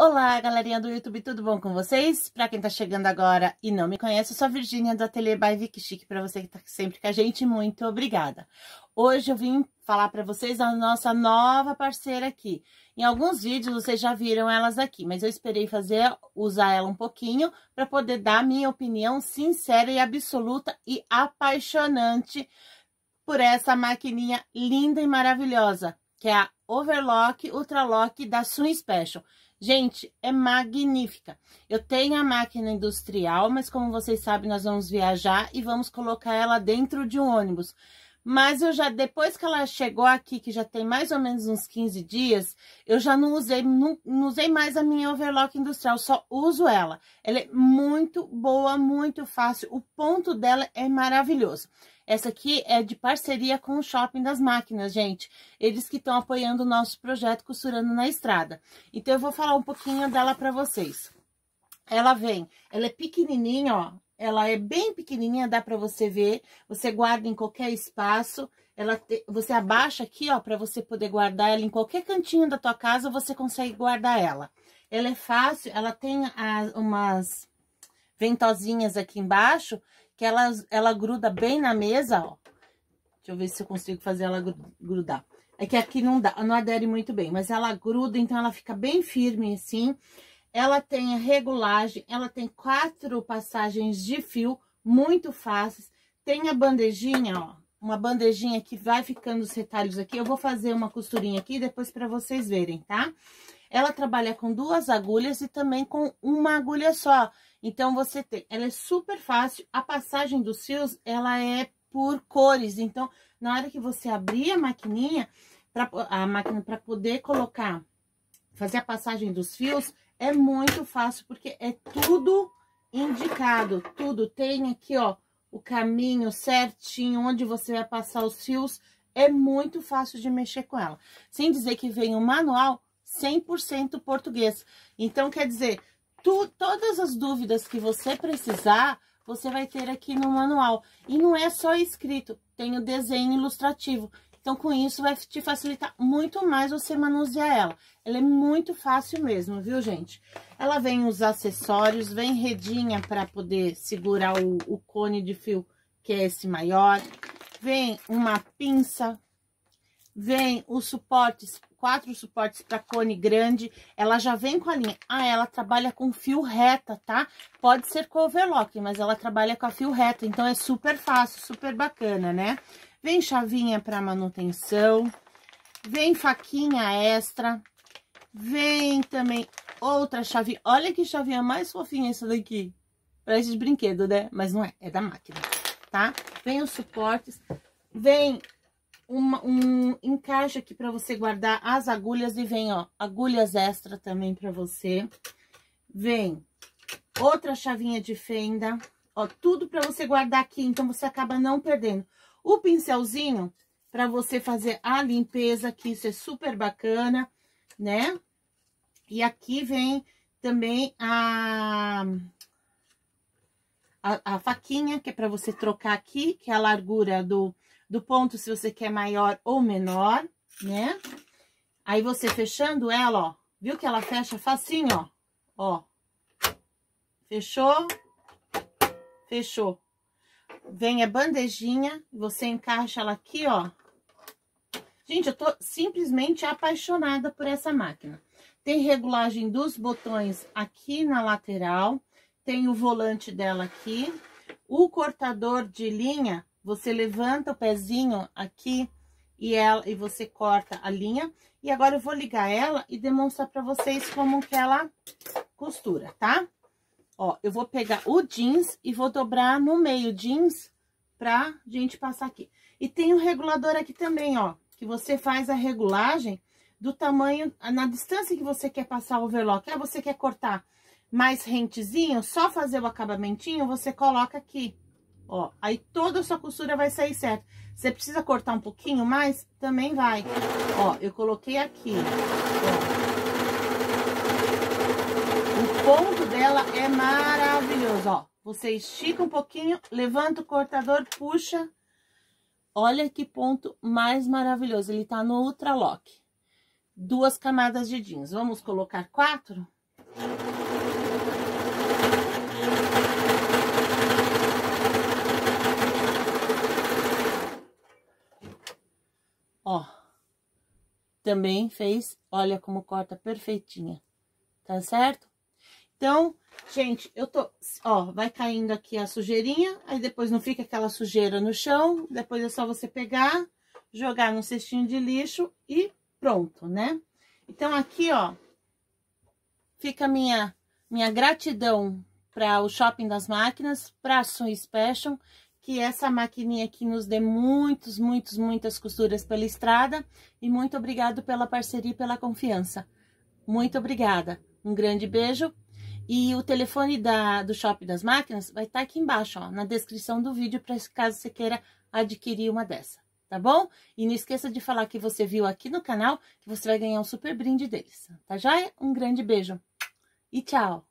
Olá, galerinha do YouTube, tudo bom com vocês? Pra quem tá chegando agora e não me conhece, eu sou a Virgínia do Ateliê by Vic Chic, pra você que tá sempre com a gente, muito obrigada. Hoje eu vim falar pra vocês a nossa nova parceira aqui. Em alguns vídeos vocês já viram elas aqui, mas eu esperei fazer, usar ela um pouquinho, pra poder dar minha opinião sincera e absoluta e apaixonante por essa maquininha linda e maravilhosa, que é a Overlock Ultralock da Sun Special. Gente, é magnífica. Eu tenho a máquina industrial, mas como vocês sabem, nós vamos viajar e vamos colocar ela dentro de um ônibus. Mas eu já, depois que ela chegou aqui, que já tem mais ou menos uns 15 dias, eu já não usei, não, não usei mais a minha overlock industrial, só uso ela. Ela é muito boa, muito fácil, o ponto dela é maravilhoso. Essa aqui é de parceria com o Shopping das Máquinas, gente. Eles que estão apoiando o nosso projeto Costurando na Estrada. Então, eu vou falar um pouquinho dela para vocês. Ela vem, ela é pequenininha, ó. Ela é bem pequenininha, dá para você ver. Você guarda em qualquer espaço. Ela te, você abaixa aqui, ó, para você poder guardar ela em qualquer cantinho da tua casa, você consegue guardar ela. Ela é fácil, ela tem as, umas ventosinhas aqui embaixo que ela, ela gruda bem na mesa, ó. Deixa eu ver se eu consigo fazer ela grudar. É que aqui não dá, não adere muito bem, mas ela gruda, então ela fica bem firme assim. Ela tem a regulagem, ela tem quatro passagens de fio muito fáceis. Tem a bandejinha, ó, uma bandejinha que vai ficando os retalhos aqui. Eu vou fazer uma costurinha aqui depois para vocês verem, tá? Ela trabalha com duas agulhas e também com uma agulha só. Então, você tem, ela é super fácil, a passagem dos fios, ela é por cores. Então, na hora que você abrir a maquininha, pra, a máquina para poder colocar, fazer a passagem dos fios, é muito fácil, porque é tudo indicado, tudo. Tem aqui, ó, o caminho certinho, onde você vai passar os fios, é muito fácil de mexer com ela. Sem dizer que vem um manual 100% português. Então, quer dizer, tu, todas as dúvidas que você precisar, você vai ter aqui no manual. E não é só escrito, tem o desenho ilustrativo. Então, com isso, vai te facilitar muito mais você manusear ela. Ela é muito fácil mesmo, viu, gente? Ela vem os acessórios, vem redinha para poder segurar o, o cone de fio, que é esse maior. Vem uma pinça, vem os suportes quatro suportes para cone grande. Ela já vem com a linha. Ah, ela trabalha com fio reta, tá? Pode ser com overlock, mas ela trabalha com a fio reta. Então, é super fácil, super bacana, né? Vem chavinha para manutenção. Vem faquinha extra. Vem também outra chavinha. Olha que chavinha mais fofinha essa daqui. Parece de brinquedo, né? Mas não é, é da máquina, tá? Vem os suportes. Vem uma, um encaixe aqui para você guardar as agulhas e vem, ó, agulhas extra também para você. Vem outra chavinha de fenda, ó, tudo para você guardar aqui, então você acaba não perdendo. O pincelzinho para você fazer a limpeza aqui, isso é super bacana, né? E aqui vem também a a, faquinha, que é para você trocar aqui, que é a largura do, do ponto, se você quer maior ou menor, né? Aí você fechando ela, ó, viu que ela fecha facinho, ó, ó. Fechou? Fechou. Vem a bandejinha, você encaixa ela aqui, ó. Gente, eu tô simplesmente apaixonada por essa máquina. Tem regulagem dos botões aqui na lateral tem o volante dela aqui. O cortador de linha, você levanta o pezinho aqui e, ela, e você corta a linha. E agora eu vou ligar ela e demonstrar para vocês como que ela costura, tá? Ó, eu vou pegar o jeans e vou dobrar no meio jeans pra gente passar aqui. E tem o regulador aqui também, ó, que você faz a regulagem do tamanho, na distância que você quer passar o overlock. Ah, você quer cortar mais rentezinho, só fazer o acabamentinho, você coloca aqui, ó. Aí toda a sua costura vai sair certo. Você precisa cortar um pouquinho mais? Também vai. Ó, eu coloquei aqui, ó. O ponto dela é maravilhoso, ó. Você estica um pouquinho, levanta o cortador, puxa. Olha que ponto mais maravilhoso. Ele tá no Ultralock. Duas camadas de jeans. Vamos colocar quatro? Quatro. também fez, olha como corta perfeitinha, tá certo? Então, gente, eu tô, ó, vai caindo aqui a sujeirinha, aí depois não fica aquela sujeira no chão, depois é só você pegar, jogar no cestinho de lixo e pronto, né? Então, aqui, ó, fica a minha, minha gratidão para o Shopping das Máquinas, para a Sun Special que essa maquininha aqui nos dê muitos, muitos, muitas costuras pela estrada. E muito obrigado pela parceria e pela confiança. Muito obrigada. Um grande beijo. E o telefone da, do Shopping das Máquinas vai estar tá aqui embaixo, ó, na descrição do vídeo, para caso você queira adquirir uma dessa, tá bom? E não esqueça de falar que você viu aqui no canal, que você vai ganhar um super brinde deles, tá já? Um grande beijo e tchau!